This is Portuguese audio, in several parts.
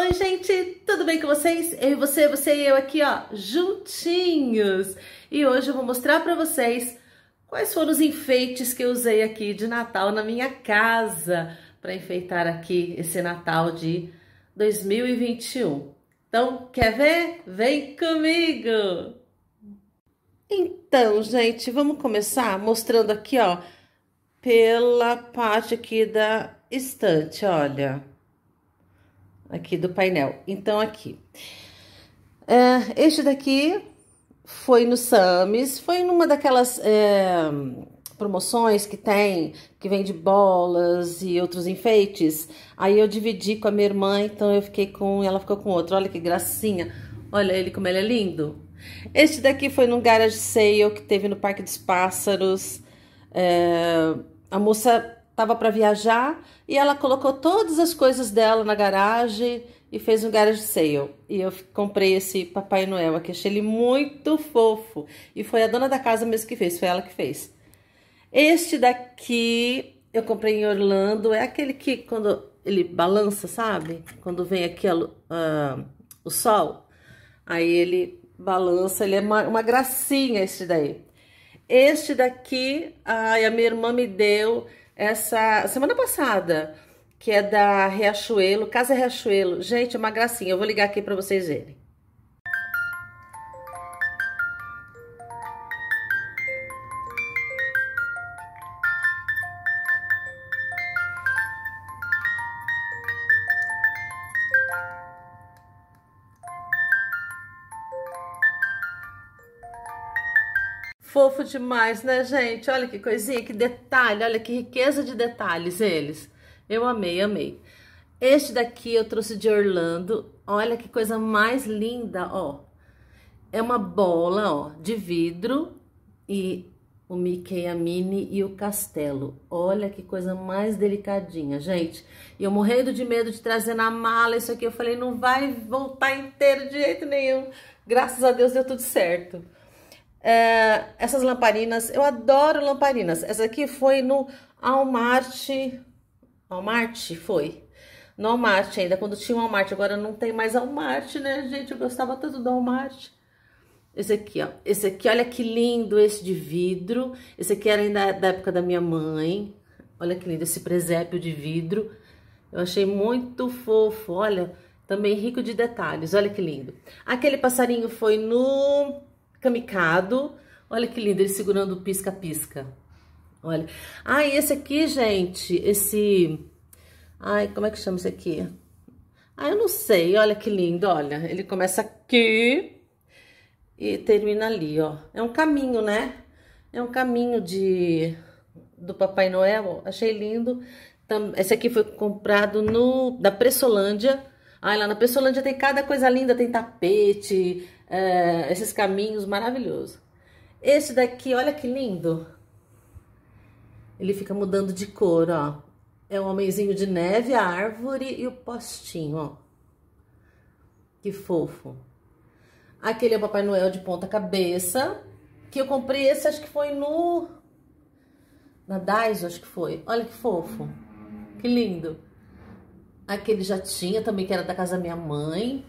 Oi, gente, tudo bem com vocês? Eu e você, você e eu aqui, ó, juntinhos. E hoje eu vou mostrar para vocês quais foram os enfeites que eu usei aqui de Natal na minha casa para enfeitar aqui esse Natal de 2021. Então, quer ver? Vem comigo! Então, gente, vamos começar mostrando aqui, ó, pela parte aqui da estante, olha. Olha aqui do painel. Então, aqui. É, este daqui foi no Sam's foi numa daquelas é, promoções que tem, que vende bolas e outros enfeites. Aí eu dividi com a minha irmã, então eu fiquei com, ela ficou com outro. Olha que gracinha. Olha ele como ele é lindo. Este daqui foi num garage sale que teve no Parque dos Pássaros. É, a moça tava para viajar e ela colocou todas as coisas dela na garagem e fez um garage sale. E eu comprei esse Papai Noel aqui, achei ele muito fofo. E foi a dona da casa mesmo que fez, foi ela que fez. Este daqui eu comprei em Orlando, é aquele que quando ele balança, sabe? Quando vem aqui uh, o sol, aí ele balança, ele é uma, uma gracinha este daí. Este daqui, ai, a minha irmã me deu, essa semana passada, que é da Riachuelo, Casa Riachuelo. Gente, é uma gracinha, eu vou ligar aqui para vocês verem. fofo demais, né, gente? Olha que coisinha, que detalhe, olha que riqueza de detalhes eles. Eu amei, amei. Este daqui eu trouxe de Orlando. Olha que coisa mais linda, ó. É uma bola, ó, de vidro e o Mickey, a Minnie e o castelo. Olha que coisa mais delicadinha, gente. E eu morrendo de medo de trazer na mala isso aqui. Eu falei, não vai voltar inteiro de jeito nenhum. Graças a Deus deu tudo certo. É, essas lamparinas, eu adoro lamparinas. Essa aqui foi no Walmart. Walmart? Foi. No Walmart ainda, quando tinha o Walmart. Agora não tem mais Walmart, né, gente? Eu gostava tanto do Walmart. Esse aqui, ó. Esse aqui, olha que lindo esse de vidro. Esse aqui era ainda da época da minha mãe. Olha que lindo esse presépio de vidro. Eu achei muito fofo, olha. Também rico de detalhes, olha que lindo. Aquele passarinho foi no camicado. Olha que lindo, ele segurando o pisca-pisca. Olha. Ah, e esse aqui, gente, esse... Ai, como é que chama esse aqui? Ah, eu não sei. Olha que lindo, olha. Ele começa aqui e termina ali, ó. É um caminho, né? É um caminho de... do Papai Noel. Achei lindo. Esse aqui foi comprado no da Pressolândia Ai, lá na Pessolândia tem cada coisa linda, tem tapete, é, esses caminhos maravilhosos. Esse daqui, olha que lindo. Ele fica mudando de cor, ó. É um homenzinho de neve, a árvore e o postinho, ó. Que fofo. Aquele é o Papai Noel de ponta cabeça, que eu comprei esse, acho que foi no... Na Daiso, acho que foi. Olha que fofo. Que lindo. Aquele ah, já tinha também, que era da casa da minha mãe.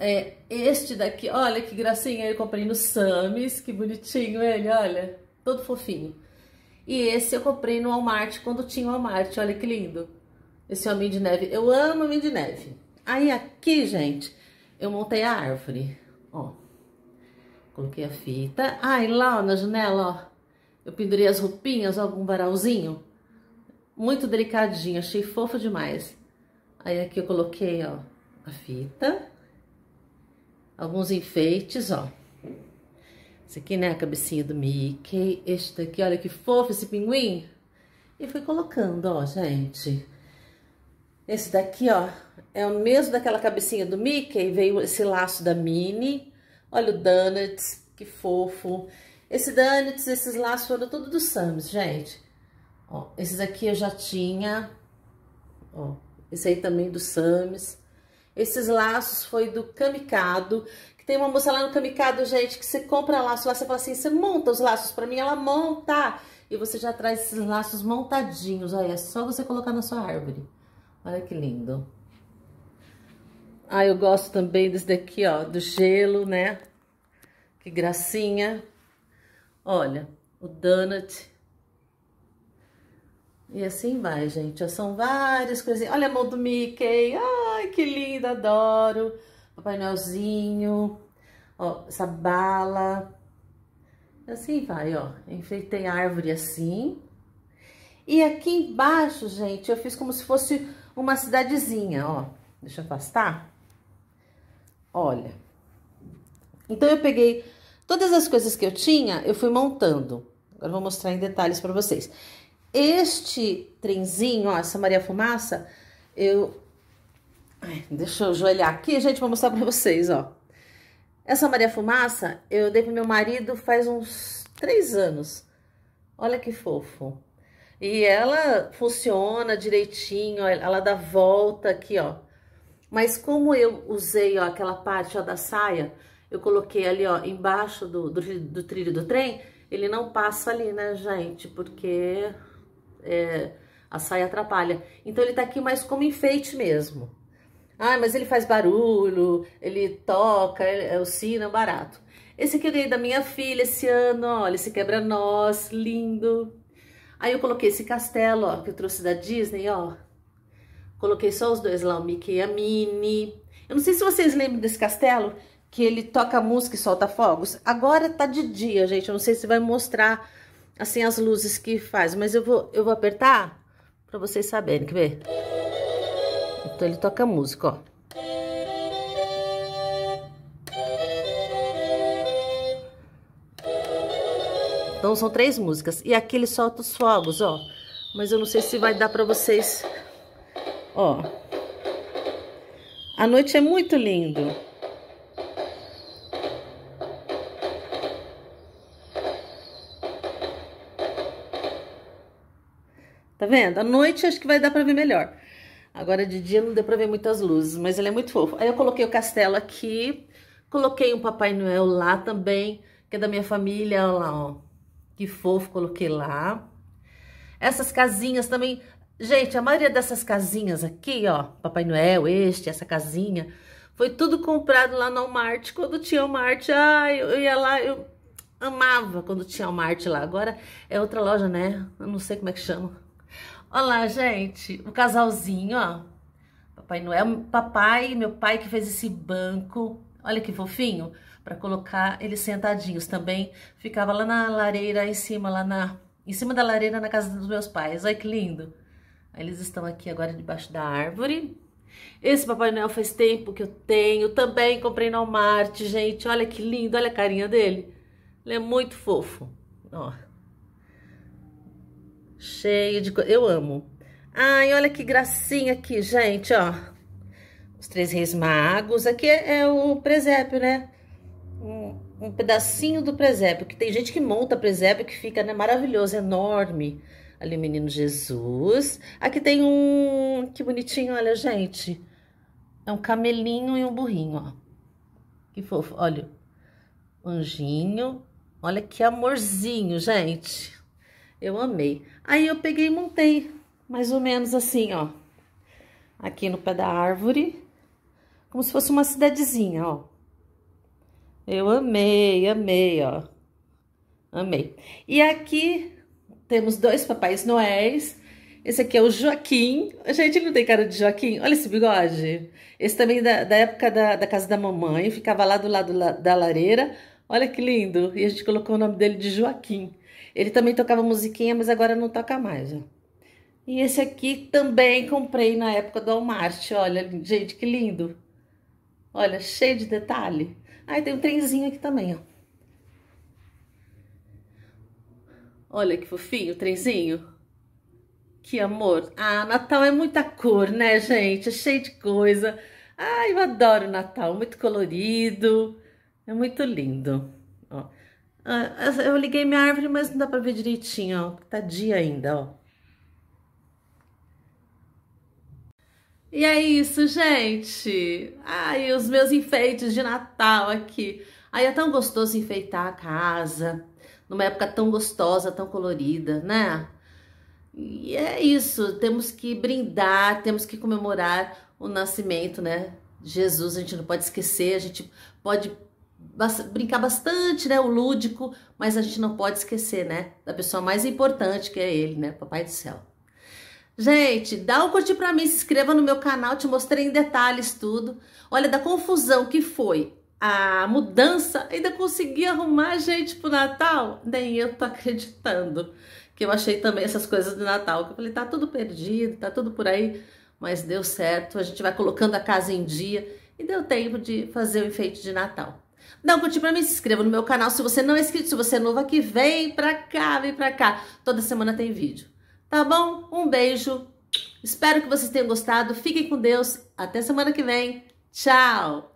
É, este daqui, olha que gracinha, eu comprei no Sam's, que bonitinho ele, olha, todo fofinho. E esse eu comprei no Walmart, quando tinha o Walmart, olha que lindo. Esse homem de neve, eu amo homem de neve. Aí aqui, gente, eu montei a árvore, ó. Coloquei a fita. Ai, ah, lá ó, na janela, ó, eu pendurei as roupinhas, ó, algum varalzinho. Muito delicadinho, achei fofo demais. Aí aqui eu coloquei, ó, a fita. Alguns enfeites, ó. Esse aqui, né, a cabecinha do Mickey. Este daqui, olha que fofo esse pinguim. E fui colocando, ó, gente. Esse daqui, ó, é o mesmo daquela cabecinha do Mickey. Veio esse laço da Minnie. Olha o Donuts, que fofo. Esse Donuts, esses laços foram todos do Sams, gente. Ó, esses aqui eu já tinha, ó, esse aí também do Sames. Esses laços foi do Kamikado, que tem uma moça lá no Kamikado, gente, que você compra laço lá, você fala assim, você monta os laços para mim, ela monta. E você já traz esses laços montadinhos, aí é só você colocar na sua árvore. Olha que lindo. Ah, eu gosto também desse daqui, ó, do gelo, né? Que gracinha. Olha, o donut e assim vai, gente. Já são várias coisinhas. Olha a mão do Mickey. Ai, que linda, adoro. O painelzinho. Ó, essa bala. E assim vai, ó. Enfeitei a árvore assim. E aqui embaixo, gente, eu fiz como se fosse uma cidadezinha, ó. Deixa eu afastar. Olha. Então, eu peguei todas as coisas que eu tinha, eu fui montando. Agora, eu vou mostrar em detalhes para vocês. Este trenzinho, ó, essa Maria Fumaça, eu. Ai, deixa eu ajoelhar aqui, gente, vou mostrar pra vocês, ó. Essa Maria Fumaça eu dei pro meu marido faz uns três anos. Olha que fofo. E ela funciona direitinho, ela dá volta aqui, ó. Mas como eu usei, ó, aquela parte, ó, da saia, eu coloquei ali, ó, embaixo do, do, do trilho do trem, ele não passa ali, né, gente? Porque é, a saia atrapalha. Então ele tá aqui mais como enfeite mesmo. Ah, mas ele faz barulho, ele toca, é o sino, é barato. Esse aqui eu dei da minha filha esse ano, olha, esse quebra-nós, lindo. Aí eu coloquei esse castelo, ó, que eu trouxe da Disney, ó. Coloquei só os dois lá, o Mickey e a Minnie. Eu não sei se vocês lembram desse castelo, que ele toca música e solta fogos. Agora tá de dia, gente, eu não sei se vai mostrar assim as luzes que faz, mas eu vou, eu vou apertar para vocês saberem, quer ver? Então ele toca música, ó. Então são três músicas. E aqui ele solta os fogos, ó. Mas eu não sei se vai dar para vocês. Ó. A noite é muito lindo. Tá vendo? À noite acho que vai dar pra ver melhor. Agora de dia não deu pra ver muitas luzes, mas ele é muito fofo. Aí eu coloquei o castelo aqui, coloquei um Papai Noel lá também, que é da minha família, olha lá, ó. Que fofo, coloquei lá. Essas casinhas também... Gente, a maioria dessas casinhas aqui, ó, Papai Noel, este, essa casinha, foi tudo comprado lá no Walmart, quando tinha o Walmart, ai ah, eu, eu ia lá, eu amava quando tinha o Walmart lá. Agora é outra loja, né? Eu não sei como é que chama. Olha lá, gente, o um casalzinho, ó. Papai Noel, papai meu pai que fez esse banco. Olha que fofinho, para colocar eles sentadinhos também. Ficava lá na lareira em cima, lá na em cima da lareira na casa dos meus pais. Olha que lindo. Eles estão aqui agora debaixo da árvore. Esse Papai Noel faz tempo que eu tenho. Também comprei no Walmart, gente. Olha que lindo, olha a carinha dele. Ele é muito fofo. Ó. Cheio de coisa. Eu amo. Ai, olha que gracinha aqui, gente, ó. Os três reis magos. Aqui é, é o presépio, né? Um, um, pedacinho do presépio. Que tem gente que monta presépio que fica, né? Maravilhoso, é enorme. Ali o menino Jesus. Aqui tem um... Que bonitinho, olha, gente. É um camelinho e um burrinho, ó. Que fofo, olha. Anjinho. Olha que amorzinho, gente. Eu amei. Aí eu peguei e montei, mais ou menos assim, ó. Aqui no pé da árvore, como se fosse uma cidadezinha, ó. Eu amei, amei, ó. Amei. E aqui temos dois papais noéis. Esse aqui é o Joaquim. Gente, ele não tem cara de Joaquim? Olha esse bigode. Esse também da, da época da, da casa da mamãe. Ficava lá do lado da lareira. Olha que lindo. E a gente colocou o nome dele de Joaquim. Ele também tocava musiquinha, mas agora não toca mais. Ó. E esse aqui também comprei na época do Walmart. Olha, gente, que lindo. Olha, cheio de detalhe. Aí tem um trenzinho aqui também, ó. Olha que fofinho o trenzinho. Que amor. Ah, Natal é muita cor, né, gente? É cheio de coisa. Ah, eu adoro Natal. Muito colorido. É muito lindo. Ah, eu liguei minha árvore, mas não dá pra ver direitinho, ó. Tá dia ainda, ó. E é isso, gente. Ai, os meus enfeites de Natal aqui. Ai, é tão gostoso enfeitar a casa. Numa época tão gostosa, tão colorida, né? E é isso. Temos que brindar, temos que comemorar o nascimento, né? Jesus, a gente não pode esquecer, a gente pode brincar bastante, né? O lúdico, mas a gente não pode esquecer, né? Da pessoa mais importante que é ele, né? Papai do céu. Gente, dá um curtir para mim, se inscreva no meu canal, te mostrei em detalhes tudo. Olha, da confusão que foi a mudança, ainda consegui arrumar gente pro Natal? Nem eu tô acreditando. Que eu achei também essas coisas do Natal. Que eu falei, tá tudo perdido, tá tudo por aí. Mas deu certo, a gente vai colocando a casa em dia e deu tempo de fazer o enfeite de Natal. Dá um curtir pra mim, se inscreva no meu canal se você não é inscrito, se você é novo aqui, vem pra cá, vem pra cá. Toda semana tem vídeo. Tá bom? Um beijo. Espero que vocês tenham gostado. Fiquem com Deus. Até semana que vem. Tchau!